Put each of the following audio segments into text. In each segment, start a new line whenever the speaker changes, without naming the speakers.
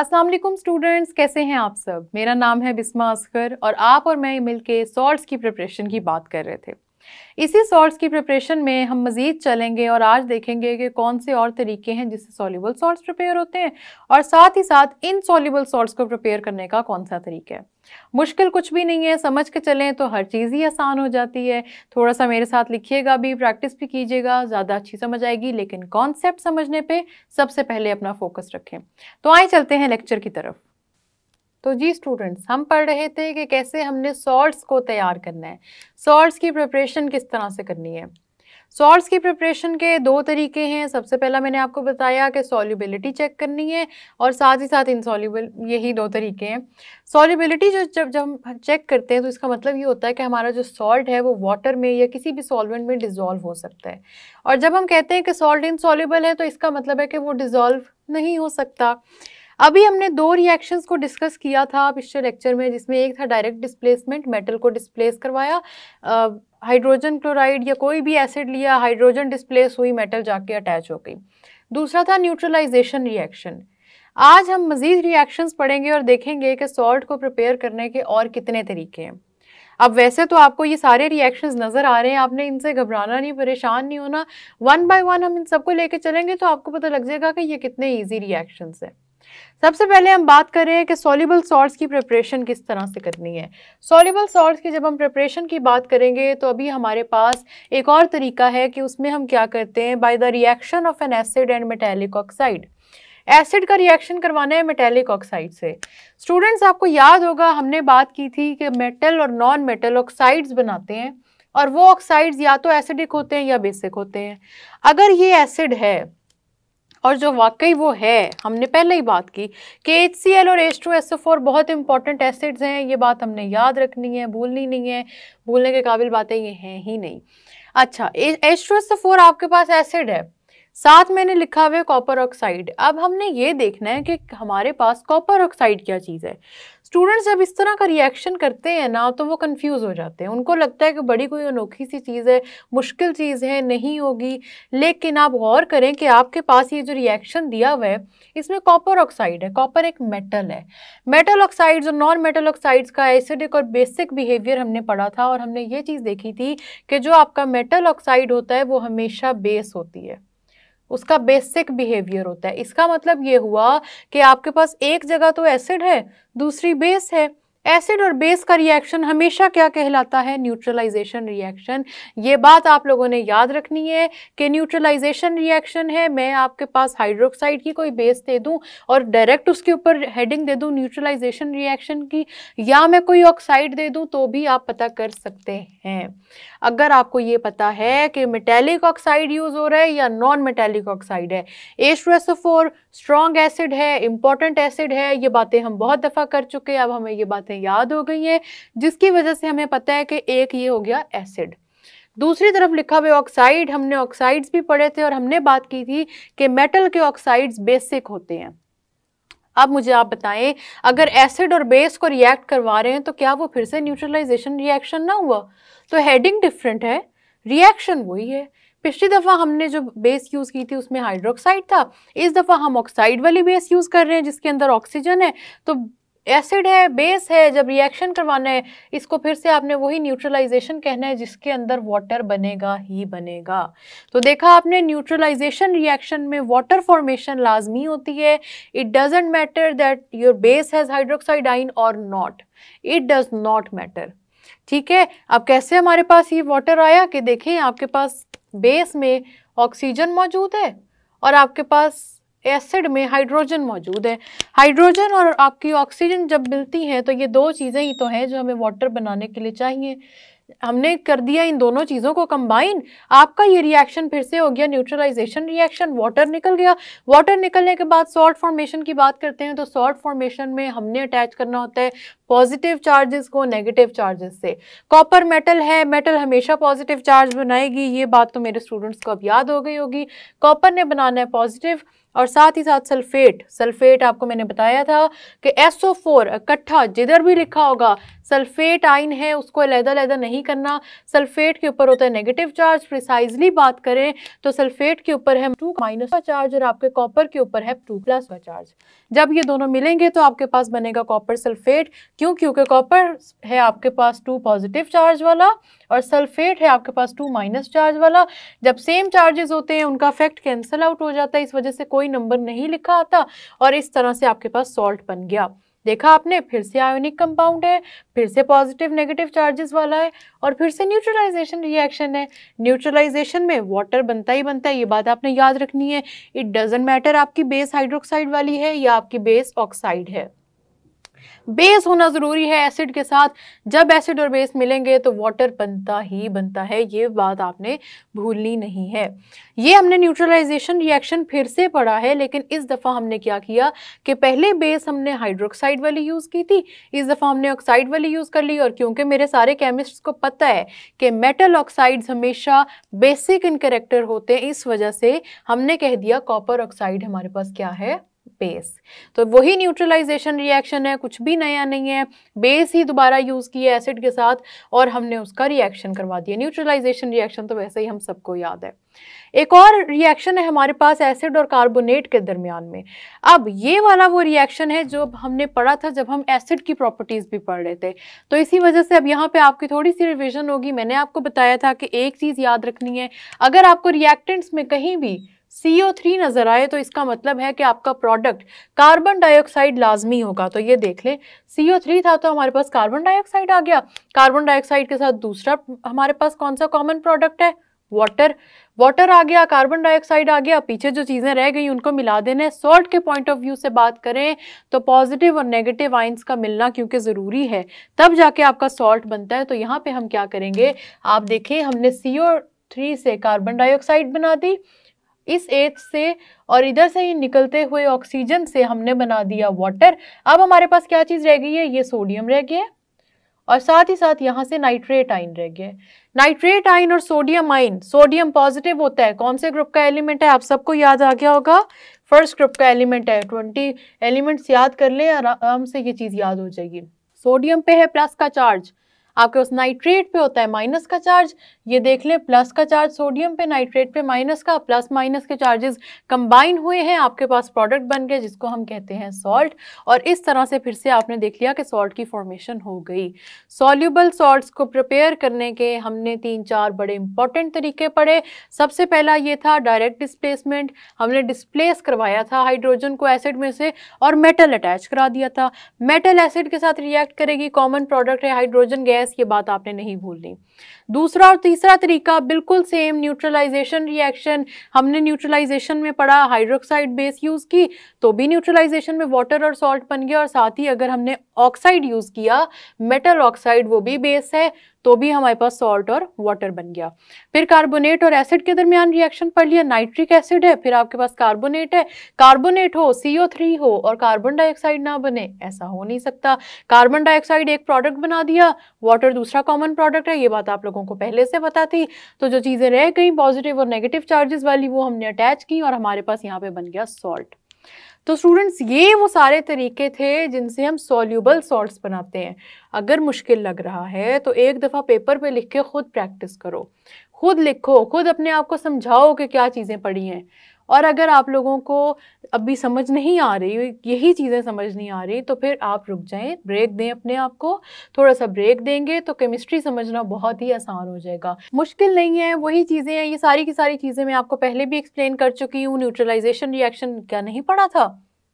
अस्सलाम वालेकुम स्टूडेंट्स कैसे हैं आप सब मेरा नाम है बिस्मा असगर और आप और मैं मिलके सॉल्ट्स की प्रिपरेशन की बात कर रहे थे इसी सॉल्ट्स की प्रिपरेशन में हम मज़ीद चलेंगे और आज देखेंगे कि कौन से और तरीके हैं जिससे सॉल्यूबल सॉल्ट्स प्रिपेयर होते हैं और साथ ही साथ इन सॉल्यूबल सॉल्ट्स को प्रिपेयर करने का कौन सा तरीका है मुश्किल कुछ भी नहीं है समझ के चलें तो हर चीज़ ही आसान हो जाती है थोड़ा सा मेरे साथ लिखिएगा भी प्रैक्टिस भी कीजिएगा ज़्यादा अच्छी समझ आएगी लेकिन कॉन्सेप्ट समझने पर सबसे पहले अपना फोकस रखें तो आए चलते हैं लेक्चर की तरफ तो जी स्टूडेंट्स हम पढ़ रहे थे कि कैसे हमने सॉल्ट्स को तैयार करना है सॉल्ट्स की प्रिपरेशन किस तरह से करनी है सॉल्ट्स की प्रिपरेशन के दो तरीके हैं सबसे पहला मैंने आपको बताया कि सॉल्युबिलिटी चेक करनी है और साथ ही साथ इनसॉल्युबल यही दो तरीके हैं सॉल्युबिलिटी जो जब जब हम चेक करते हैं तो इसका मतलब ये होता है कि हमारा जो सॉल्ट है वो वाटर में या किसी भी सॉल्वेंट में डिज़ोल्व हो सकता है और जब हम कहते हैं कि सॉल्ट इनसॉल्युबल है तो इसका मतलब है कि वो डिज़ोल्व नहीं हो सकता अभी हमने दो रिएक्शंस को डिस्कस किया था पिछले लेक्चर में जिसमें एक था डायरेक्ट डिस्प्लेसमेंट मेटल को डिस्प्लेस करवाया हाइड्रोजन क्लोराइड या कोई भी एसिड लिया हाइड्रोजन डिस्प्लेस हुई मेटल जाके अटैच हो गई दूसरा था न्यूट्रलाइजेशन रिएक्शन आज हम मज़ीद रिएक्शंस पढ़ेंगे और देखेंगे कि सॉल्ट को प्रिपेयर करने के और कितने तरीके हैं अब वैसे तो आपको ये सारे रिएक्शंस नज़र आ रहे हैं आपने इनसे घबराना नहीं परेशान नहीं होना वन बाय वन हम इन सबको लेके चलेंगे तो आपको पता लग जाएगा कि ये कितने ईजी रिएक्शंस हैं सबसे पहले हम बात कर रहे हैं कि सोल्यूबल सॉल्ट्स की प्रिपरेशन किस तरह से करनी है सोल्यूबल सॉल्ट्स की जब हम प्रिपरेशन की बात करेंगे तो अभी हमारे पास एक और तरीका है कि उसमें हम क्या करते हैं by the reaction of an acid and metallic oxide acid का रिएक्शन करवाना है मेटेलिक ऑक्साइड से स्टूडेंट्स आपको याद होगा हमने बात की थी कि मेटल और नॉन मेटल ऑक्साइड्स बनाते हैं और वो ऑक्साइड्स या तो एसिडिक होते हैं या बेसिक होते हैं अगर ये एसिड है और जो वाकई वो है हमने पहले ही बात की कि एच और एच बहुत इंपॉर्टेंट एसिड्स हैं ये बात हमने याद रखनी है भूलनी नहीं है भूलने के काबिल बातें ये हैं ही नहीं अच्छा एच आपके पास एसिड है साथ मैंने लिखा हुआ है कॉपर ऑक्साइड अब हमने ये देखना है कि हमारे पास कॉपर ऑक्साइड क्या चीज़ है स्टूडेंट्स जब इस तरह का रिएक्शन करते हैं ना तो वो कंफ्यूज हो जाते हैं उनको लगता है कि बड़ी कोई अनोखी सी चीज़ है मुश्किल चीज़ है नहीं होगी लेकिन आप गौर करें कि आपके पास ये जो रिएक्शन दिया हुआ है इसमें कॉपर ऑक्साइड है कॉपर एक मेटल है मेटल ऑक्साइड्स और नॉन मेटल ऑक्साइड्स का एसिडिक और बेसिक बिहेवियर हमने पढ़ा था और हमने ये चीज़ देखी थी कि जो आपका मेटल ऑक्साइड होता है वो हमेशा बेस होती है उसका बेसिक बिहेवियर होता है इसका मतलब ये हुआ कि आपके पास एक जगह तो एसिड है दूसरी बेस है एसिड और बेस का रिएक्शन हमेशा क्या कहलाता है न्यूट्रलाइजेशन रिएक्शन ये बात आप लोगों ने याद रखनी है कि न्यूट्रलाइजेशन रिएक्शन है मैं आपके पास हाइड्रोक्साइड की कोई बेस दे दूं और डायरेक्ट उसके ऊपर हेडिंग दे दूं न्यूट्रलाइजेशन रिएक्शन की या मैं कोई ऑक्साइड दे दूं तो भी आप पता कर सकते हैं अगर आपको ये पता है कि मेटेलिक ऑक्साइड यूज़ हो रहा है या नॉन मेटेलिक ऑक्साइड है एच स्ट्रॉन्ग एसिड है इम्पॉर्टेंट एसिड है ये बातें हम बहुत दफ़ा कर चुके हैं अब हमें ये बातें याद हो गई हैं जिसकी वजह से हमें पता है कि एक ये हो गया एसिड दूसरी तरफ लिखा हुआ ऑक्साइड हमने ऑक्साइड्स भी पढ़े थे और हमने बात की थी कि मेटल के ऑक्साइड्स बेसिक होते हैं अब मुझे आप बताएं अगर एसिड और बेस को रिएक्ट करवा रहे हैं तो क्या वो फिर से न्यूट्रलाइजेशन रिएक्शन ना हुआ तो हेडिंग डिफरेंट है रिएक्शन वही है पिछली दफ़ा हमने जो बेस यूज़ की थी उसमें हाइड्रोक्साइड था इस दफ़ा हम ऑक्साइड वाली बेस यूज़ कर रहे हैं जिसके अंदर ऑक्सीजन है तो एसिड है बेस है जब रिएक्शन करवाना है इसको फिर से आपने वही न्यूट्रलाइजेशन कहना है जिसके अंदर वाटर बनेगा ही बनेगा तो देखा आपने न्यूट्रलाइजेशन रिएक्शन में वाटर फॉर्मेशन लाजमी होती है it doesn't matter that your base has hydroxide ion और not it does not matter ठीक है अब कैसे हमारे पास ये वाटर आया कि देखें आपके पास बेस में ऑक्सीजन मौजूद है और आपके पास एसिड में हाइड्रोजन मौजूद है हाइड्रोजन और आपकी ऑक्सीजन जब मिलती हैं तो ये दो चीज़ें ही तो हैं जो हमें वाटर बनाने के लिए चाहिए हमने कर दिया इन दोनों चीज़ों को कंबाइन आपका ये रिएक्शन फिर से हो गया न्यूट्रलाइजेशन रिएक्शन वाटर निकल गया वाटर निकलने के बाद सॉल्ट फॉर्मेशन की बात करते हैं तो सॉल्ट फॉर्मेशन में हमने अटैच करना होता है पॉजिटिव चार्जेस को नेगेटिव चार्जेस से कॉपर मेटल है मेटल हमेशा पॉजिटिव चार्ज बनाएगी ये बात तो मेरे स्टूडेंट्स को अब याद हो गई होगी कॉपर ने बनाना है पॉजिटिव और साथ ही साथ सल्फेट सल्फेट आपको मैंने बताया था कि एसओ फोर इकट्ठा जिधर भी लिखा होगा सल्फेट आइन है उसको अलहदा अलहदा नहीं करना सल्फेट के ऊपर होता है नेगेटिव चार्ज प्रिसाइजली बात करें तो सल्फेट के ऊपर है टू माइनस का चार्ज और आपके कॉपर के ऊपर है टू प्लस का चार्ज जब ये दोनों मिलेंगे तो आपके पास बनेगा कॉपर सल्फेट क्यों क्योंकि कॉपर है आपके पास टू पॉजिटिव चार्ज वाला और सल्फेट है आपके पास टू माइनस चार्ज वाला जब सेम चार्जेस होते हैं उनका इफेक्ट कैंसिल आउट हो जाता है इस वजह से कोई नंबर नहीं लिखा आता और इस तरह से आपके पास सॉल्ट बन गया देखा आपने फिर से आयोनिक कंपाउंड है फिर से पॉजिटिव नेगेटिव चार्जेस वाला है और फिर से न्यूट्रलाइजेशन रिएक्शन है न्यूट्रलाइजेशन में वाटर बनता ही बनता है ये बात आपने याद रखनी है इट डजेंट मैटर आपकी बेस हाइड्रोक्साइड वाली है या आपकी बेस ऑक्साइड है बेस होना ज़रूरी है एसिड के साथ जब एसिड और बेस मिलेंगे तो वाटर बनता ही बनता है ये बात आपने भूलनी नहीं है ये हमने न्यूट्रलाइजेशन रिएक्शन फिर से पढ़ा है लेकिन इस दफ़ा हमने क्या किया कि पहले बेस हमने हाइड्रोक्साइड वाली यूज़ की थी इस दफ़ा हमने ऑक्साइड वाली यूज़ कर ली और क्योंकि मेरे सारे केमिस्ट को पता है कि मेटल ऑक्साइड्स हमेशा बेसिक इन करेक्टर होते हैं इस वजह से हमने कह दिया कॉपर ऑक्साइड हमारे पास क्या है बेस तो वही न्यूट्रलाइजेशन रिएक्शन है कुछ भी नया नहीं है बेस ही दोबारा यूज़ किया एसिड के साथ और हमने उसका रिएक्शन करवा दिया न्यूट्रलाइजेशन रिएक्शन तो वैसे ही हम सबको याद है एक और रिएक्शन है हमारे पास एसिड और कार्बोनेट के दरमियान में अब ये वाला वो रिएक्शन है जो हमने पढ़ा था जब हम एसिड की प्रॉपर्टीज़ भी पढ़ रहे थे तो इसी वजह से अब यहाँ पे आपकी थोड़ी सी रिवीजन होगी मैंने आपको बताया था कि एक चीज़ याद रखनी है अगर आपको रिएक्टेंट्स में कहीं भी CO3 नज़र आए तो इसका मतलब है कि आपका प्रोडक्ट कार्बन डाइऑक्साइड लाजमी होगा तो ये देख लें CO3 था तो हमारे पास कार्बन डाइऑक्साइड आ गया कार्बन डाइऑक्साइड के साथ दूसरा हमारे पास कौन सा कॉमन प्रोडक्ट है वाटर वाटर आ गया कार्बन डाइऑक्साइड आ गया पीछे जो चीज़ें रह गई उनको मिला देना है सॉल्ट के पॉइंट ऑफ व्यू से बात करें तो पॉजिटिव और नेगेटिव आइंस का मिलना क्योंकि ज़रूरी है तब जाके आपका सॉल्ट बनता है तो यहाँ पे हम क्या करेंगे आप देखें हमने सी थ्री से कार्बन डाइऑक्साइड बना दी इस एथ से और इधर से ही निकलते हुए ऑक्सीजन से हमने बना दिया वाटर अब हमारे पास क्या चीज़ रह गई है ये सोडियम रह गया और साथ ही साथ यहाँ से नाइट्रेट आइन रह गया नाइट्रेट आइन और सोडियम आइन सोडियम पॉजिटिव होता है कौन से ग्रुप का एलिमेंट है आप सबको याद आ गया होगा फर्स्ट ग्रुप का एलिमेंट है ट्वेंटी एलिमेंट्स याद कर ले आराम से ये चीज़ याद हो जाएगी सोडियम पे है प्लस का चार्ज आपके उस नाइट्रेट पे होता है माइनस का चार्ज ये देख लें प्लस का चार्ज सोडियम पे नाइट्रेट पे माइनस का प्लस माइनस के चार्जेस कंबाइन हुए हैं आपके पास प्रोडक्ट बन गया जिसको हम कहते हैं सॉल्ट और इस तरह से फिर से आपने देख लिया कि सॉल्ट की फॉर्मेशन हो गई सॉल्यूबल सॉल्ट्स को प्रिपेयर करने के हमने तीन चार बड़े इंपॉर्टेंट तरीके पढ़े सबसे पहला ये था डायरेक्ट डिस्प्लेसमेंट हमने डिस्प्लेस करवाया था हाइड्रोजन को एसिड में से और मेटल अटैच करा दिया था मेटल एसिड के साथ रिएक्ट करेगी कॉमन प्रोडक्ट है हाइड्रोजन गैस गैस ये बात आपने नहीं भूलनी दूसरा और तीसरा तरीका बिल्कुल सेम न्यूट्रलाइजेशन रिएक्शन हमने न्यूट्रलाइजेशन में पढ़ा हाइड्रोक्साइड बेस यूज़ की तो भी न्यूट्रलाइजेशन में वाटर और सॉल्ट बन गया और साथ ही अगर हमने ऑक्साइड यूज़ किया मेटल ऑक्साइड वो भी बेस है तो भी हमारे पास सॉल्ट और वाटर बन गया फिर कार्बोनेट और एसिड के दरमियान रिएक्शन पढ़ लिया नाइट्रिक एसिड है फिर आपके पास कार्बोनेट है कार्बोनेट हो सीओ थ्री हो और कार्बन डाइऑक्साइड ना बने ऐसा हो नहीं सकता कार्बन डाइऑक्साइड एक प्रोडक्ट बना दिया वाटर दूसरा कॉमन प्रोडक्ट है ये बात आप लोगों को पहले से पता थी तो जो चीज़ें रह गई पॉजिटिव और नेगेटिव चार्जेस वाली वो हमने अटैच की और हमारे पास यहाँ पे बन गया सॉल्ट तो स्टूडेंट्स ये वो सारे तरीके थे जिनसे हम सोल्यूबल सॉल्ट बनाते हैं अगर मुश्किल लग रहा है तो एक दफ़ा पेपर पे लिख के ख़ुद प्रैक्टिस करो खुद लिखो खुद अपने आप को समझाओ कि क्या चीज़ें पढ़ी हैं और अगर आप लोगों को अभी समझ नहीं आ रही यही चीज़ें समझ नहीं आ रही तो फिर आप रुक जाएं ब्रेक दें अपने आप को थोड़ा सा ब्रेक देंगे तो केमिस्ट्री समझना बहुत ही आसान हो जाएगा मुश्किल नहीं है वही चीज़ें हैं ये सारी की सारी चीज़ें मैं आपको पहले भी एक्सप्लेन कर चुकी हूँ न्यूट्रलाइजेशन रिएक्शन क्या नहीं पढ़ा था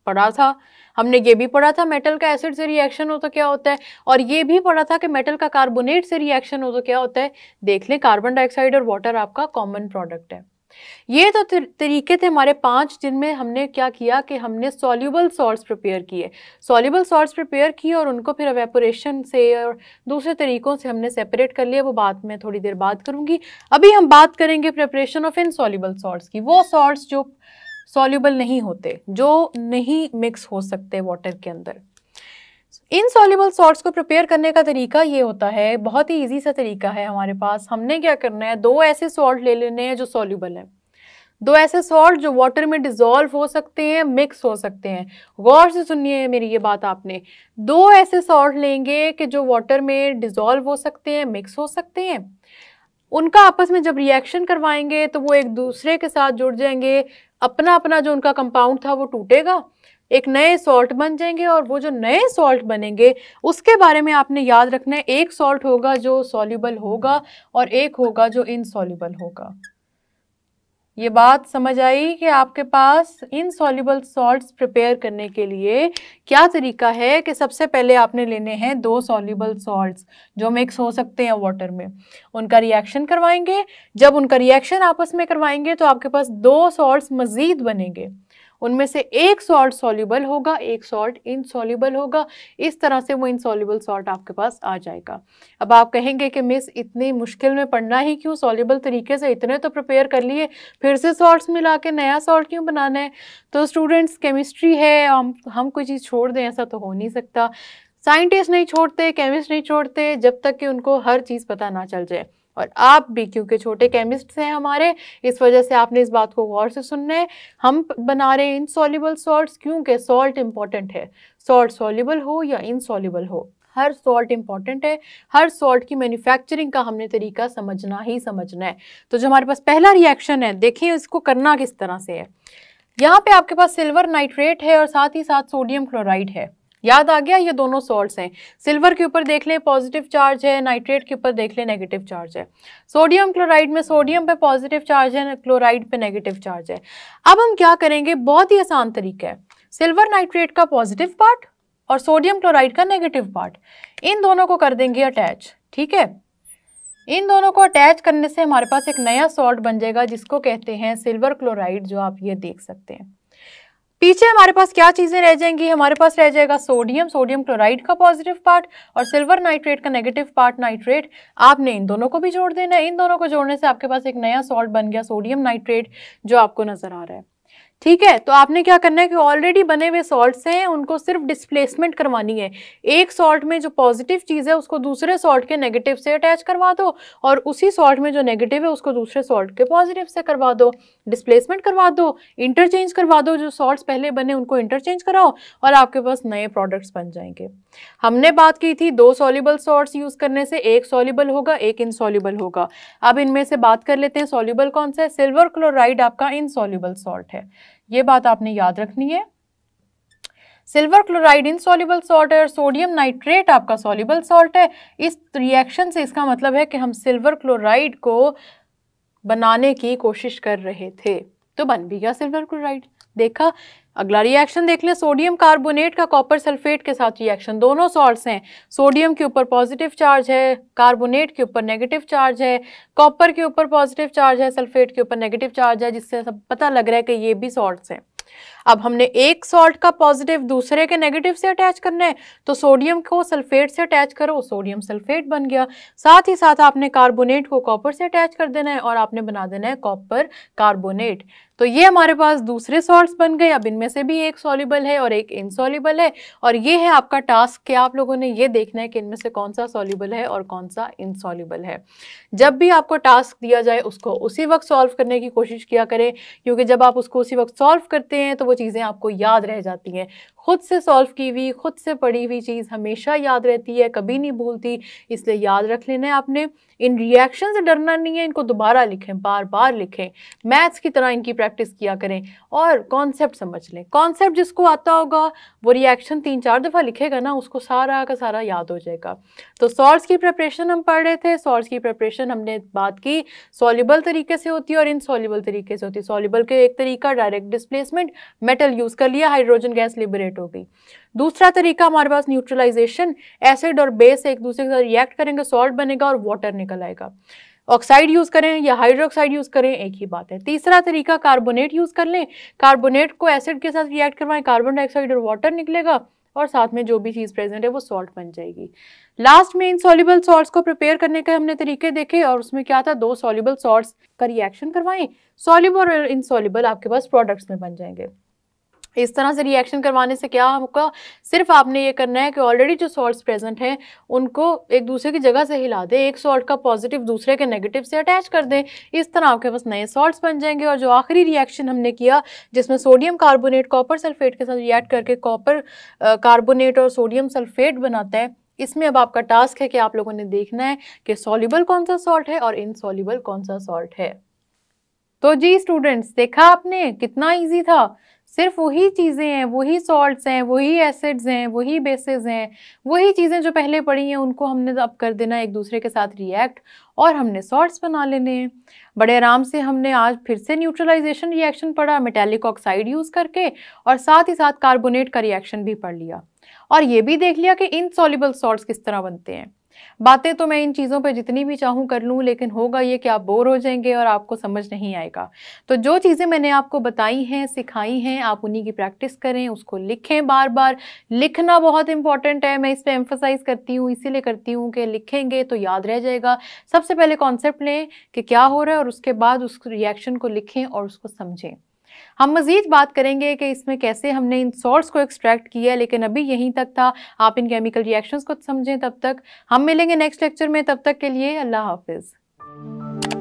पढ़ा था हमने ये भी पढ़ा था मेटल का एसिड से रिएक्शन हो तो क्या होता है और ये भी पढ़ा था कि मेटल का कार्बोनेट से रिएक्शन हो तो क्या होता है देख लें कार्बन डाइऑक्साइड और वाटर आपका कॉमन प्रोडक्ट है ये तो तरीके थे हमारे पांच जिनमें हमने क्या किया कि हमने सॉल्यूबल सॉल्ट्स प्रिपेयर किए सॉल्यूबल सॉल्ट्स प्रिपेयर किए और उनको फिर अवेपोरेशन से और दूसरे तरीक़ों से हमने सेपरेट कर लिया वो बात मैं थोड़ी देर बात करूंगी अभी हम बात करेंगे preparation of insoluble salts की वो सॉल्ट जो सॉल्यूबल नहीं होते जो नहीं मिक्स हो सकते वाटर के अंदर इन सॉल्यूबल सॉल्ट को प्रिपेयर करने का तरीका ये होता है बहुत ही इजी सा तरीका है हमारे पास हमने क्या करना है दो ऐसे सॉल्ट ले लेने हैं जो सॉल्यूबल हैं दो ऐसे सॉल्ट जो वाटर में डिजोल्व हो सकते हैं मिक्स हो सकते हैं गौर से सुनिए मेरी ये बात आपने दो ऐसे सॉल्ट लेंगे कि जो वाटर में डिजोल्व हो सकते हैं मिक्स हो सकते हैं उनका आपस में जब रिएक्शन करवाएंगे तो वो एक दूसरे के साथ जुड़ जाएंगे अपना अपना जो उनका कंपाउंड था वो टूटेगा एक नए सॉल्ट बन जाएंगे और वो जो नए सॉल्ट बनेंगे उसके बारे में आपने याद रखना है एक सॉल्ट होगा जो सॉल्यूबल होगा और एक होगा जो इनसॉल्यूबल होगा ये बात समझ आई कि आपके पास इन सॉल्यूबल सॉल्ट्स प्रिपेयर करने के लिए क्या तरीका है कि सबसे पहले आपने लेने हैं दो सॉल्यूबल सॉल्ट्स जो मिक्स हो सकते हैं वाटर में उनका रिएक्शन करवाएंगे जब उनका रिएक्शन आपस में करवाएंगे तो आपके पास दो सॉल्ट्स मज़ीद बनेंगे उनमें से एक सॉल्ट सॉल्यूबल होगा एक सॉल्ट इनसॉल्यूबल होगा इस तरह से वो इनसॉल्यूबल सॉल्ट आपके पास आ जाएगा अब आप कहेंगे कि मिस इतनी मुश्किल में पढ़ना ही क्यों सॉल्यूबल तरीके से इतने तो प्रिपेयर कर लिए फिर से सॉल्ट मिला के नया सॉल्ट क्यों बनाना है तो स्टूडेंट्स केमिस्ट्री है हम हम कोई चीज़ छोड़ दें ऐसा तो हो नहीं सकता साइंटिस्ट नहीं छोड़ते केमिस्ट नहीं छोड़ते जब तक कि उनको हर चीज़ पता ना चल जाए और आप भी क्योंकि छोटे केमिस्ट हैं हमारे इस वजह से आपने इस बात को गौर से सुनना है हम बना रहे हैं इनसॉल्यूबल सॉल्ट क्योंकि सॉल्ट इम्पॉर्टेंट है सॉल्ट सॉल्यूबल हो या इनसॉल्यूबल हो हर सॉल्ट इंपॉर्टेंट है हर सॉल्ट की मैन्युफैक्चरिंग का हमने तरीका समझना ही समझना है तो जो हमारे पास पहला रिएक्शन है देखें इसको करना किस तरह से है यहाँ पे आपके पास सिल्वर नाइट्रेट है और साथ ही साथ सोडियम क्लोराइड है याद आ गया ये दोनों सॉल्ट हैं सिल्वर के ऊपर देख लें पॉजिटिव चार्ज है नाइट्रेट के ऊपर देख लें नेगेटिव चार्ज है सोडियम क्लोराइड में सोडियम पे पॉजिटिव चार्ज है क्लोराइड पे नेगेटिव चार्ज है अब हम क्या करेंगे बहुत ही आसान तरीका है सिल्वर नाइट्रेट का पॉजिटिव पार्ट और सोडियम क्लोराइड का नेगेटिव पार्ट इन दोनों को कर देंगे अटैच ठीक है इन दोनों को अटैच करने से हमारे पास एक नया सॉल्ट बन जाएगा जिसको कहते हैं सिल्वर क्लोराइड जो आप ये देख सकते हैं पीछे हमारे पास क्या चीज़ें रह जाएंगी हमारे पास रह जाएगा सोडियम सोडियम क्लोराइड का पॉजिटिव पार्ट और सिल्वर नाइट्रेट का नेगेटिव पार्ट नाइट्रेट आपने इन दोनों को भी जोड़ देना है इन दोनों को जोड़ने से आपके पास एक नया सॉल्ट बन गया सोडियम नाइट्रेट जो आपको नज़र आ रहा है ठीक है तो आपने क्या करना है कि ऑलरेडी बने हुए सॉल्ट्स हैं उनको सिर्फ डिस्प्लेसमेंट करवानी है एक सॉल्ट में जो पॉजिटिव चीज़ है उसको दूसरे सॉल्ट के नेगेटिव से अटैच करवा दो और उसी सॉल्ट में जो नेगेटिव है उसको दूसरे सॉल्ट के पॉजिटिव से करवा दो डिस्प्लेसमेंट करवा दो इंटरचेंज करवा दो जो सॉल्ट पहले बने उनको इंटरचेंज कराओ और आपके पास नए प्रोडक्ट्स बन जाएंगे हमने बात की थी दो सॉल्यूबल सॉल्ट यूज करने से एक सॉल्यूबल होगा एक इनसॉल्यूबल होगा अब इनमें से बात कर लेते हैं सॉल्यूबल कौन सा है सिल्वर क्लोराइड आपका इनसॉल्यूबल सॉल्ट है ये बात आपने याद रखनी है सिल्वर क्लोराइड इनसॉल्यूबल सॉल्ट है और सोडियम नाइट्रेट आपका सॉल्यूबल सॉल्ट है इस रिएक्शन से इसका मतलब है कि हम सिल्वर क्लोराइड को बनाने की कोशिश कर रहे थे तो बन भी गया सिल्वर क्लोराइड देखा अगला रिएक्शन देख लें सोडियम कार्बोनेट का कॉपर सल्फेट के साथ रिएक्शन दोनों सॉल्ट्स हैं सोडियम के ऊपर पॉजिटिव चार्ज है कार्बोनेट के ऊपर नेगेटिव चार्ज है कॉपर के ऊपर पॉजिटिव चार्ज है सल्फेट के ऊपर नेगेटिव चार्ज है जिससे सब पता लग रहा है कि ये भी सॉल्ट्स हैं अब हमने एक सॉल्ट का पॉजिटिव दूसरे के नेगेटिव से अटैच करना है तो सोडियम को सल्फेट से अटैच करो सोडियम सल्फेट बन गया साथ ही साथ आपने कार्बोनेट को कॉपर से अटैच कर देना है और आपने बना देना है कॉपर कार्बोनेट तो ये हमारे पास दूसरे सॉल्ट्स बन गए अब इनमें से भी एक सॉल्यूबल है और एक इनसॉल्यूबल है और ये है आपका टास्क कि आप लोगों ने ये देखना है कि इनमें से कौन सा सोल्यूबल है और कौन सा इनसॉल्यूबल है जब भी आपको टास्क दिया जाए उसको उसी वक्त सॉल्व करने की कोशिश किया करें क्योंकि जब आप उसको उसी वक्त सॉल्व करते हैं तो वो चीज़ें आपको याद रह जाती हैं खुद से सॉल्व की हुई खुद से पढ़ी हुई चीज़ हमेशा याद रहती है कभी नहीं भूलती इसलिए याद रख लेना है आपने इन रिएक्शन से डरना नहीं है इनको दोबारा लिखें बार बार लिखें मैथ्स की तरह इनकी प्रैक्टिस किया करें और कॉन्सेप्ट समझ लें कॉन्सेप्ट जिसको आता होगा वो रिएक्शन तीन चार दफ़ा लिखेगा ना उसको सारा का सारा याद हो जाएगा तो सॉल्स की प्रेपरेशन हम पढ़ रहे थे सॉल्स की प्रेपरेशन हमने बात की सॉल्यूबल तरीके से होती है और इनसॉल्यूबल तरीके से होती है सॉल्यूबल के एक तरीका डायरेक्ट डिस्प्लेसमेंट मेटल यूज़ कर लिया हाइड्रोजन गैस लिबरेट हो गई दूसरा तरीका हमारे पास न्यूट्रलाइजेशन एसिड और बेस एक दूसरे के साथ रिएक्ट करेंगे सॉल्ट बनेगा और वाटर निकल आएगा ऑक्साइड यूज़ करें या हाइड्रोक्साइड यूज़ करें एक ही बात है तीसरा तरीका कार्बोनेट यूज़ कर लें कार्बोनेट को एसिड के साथ रिएक्ट करवाएं कार्बन डाइऑक्साइड और वाटर निकलेगा और साथ में जो भी चीज़ प्रेजेंट है वो सॉल्ट बन जाएगी लास्ट में इन सॉल्युबल सॉल्ट्स को प्रिपेयर करने के हमने तरीके देखे और उसमें क्या था दो सॉल्युबल सॉल्ट्स का रिएक्शन करवाएं सॉल्युबल और इनसॉल्युबल आपके पास प्रोडक्ट्स में बन जाएंगे इस तरह से रिएक्शन करवाने से क्या हमको सिर्फ आपने ये करना है कि ऑलरेडी जो सॉल्ट्स प्रेजेंट हैं उनको एक दूसरे की जगह से हिला दें एक सॉल्ट का पॉजिटिव दूसरे के नेगेटिव से अटैच कर दें इस तरह आपके पास नए सॉल्ट्स बन जाएंगे और जो आखिरी रिएक्शन हमने किया जिसमें सोडियम कार्बोनेट कॉपर सल्फेट के साथ रिएक्ट करके कॉपर कार्बोनेट और सोडियम सल्फेट बनाता है इसमें अब आपका टास्क है कि आप लोगों ने देखना है कि सोल्यूबल कौन सा सॉल्ट है और इनसॉल्यूबल कौन सा सॉल्ट है तो जी स्टूडेंट्स देखा आपने कितना ईजी था सिर्फ वही चीज़ें हैं वही सॉल्ट्स हैं वही एसिड्स हैं वही बेसिस हैं वही चीज़ें जो पहले पड़ी हैं उनको हमने अब कर देना एक दूसरे के साथ रिएक्ट और हमने सॉल्ट्स बना लेने हैं बड़े आराम से हमने आज फिर से न्यूट्रलाइजेशन रिएक्शन पढ़ा मेटेलिक ऑक्साइड यूज़ करके और साथ ही साथ कार्बोनेट का रिएक्शन भी पढ़ लिया और ये भी देख लिया कि इन सॉलिबल सॉल्ट किस तरह बनते हैं बातें तो मैं इन चीज़ों पर जितनी भी चाहूँ कर लूँ लेकिन होगा ये कि आप बोर हो जाएंगे और आपको समझ नहीं आएगा तो जो चीज़ें मैंने आपको बताई हैं सिखाई हैं आप उन्हीं की प्रैक्टिस करें उसको लिखें बार बार लिखना बहुत इंपॉर्टेंट है मैं इस पर एम्फोसाइज़ करती हूँ इसीलिए करती हूँ कि लिखेंगे तो याद रह जाएगा सबसे पहले कॉन्सेप्ट लें कि क्या हो रहा है और उसके बाद उस रिएक्शन को लिखें और उसको समझें हम मज़ीद बात करेंगे कि इसमें कैसे हमने इन सॉल्ट को एक्सट्रैक्ट किया लेकिन अभी यहीं तक था आप इन केमिकल रिएक्शंस को समझें तब तक हम मिलेंगे नेक्स्ट लेक्चर में तब तक के लिए अल्लाह हाफिज़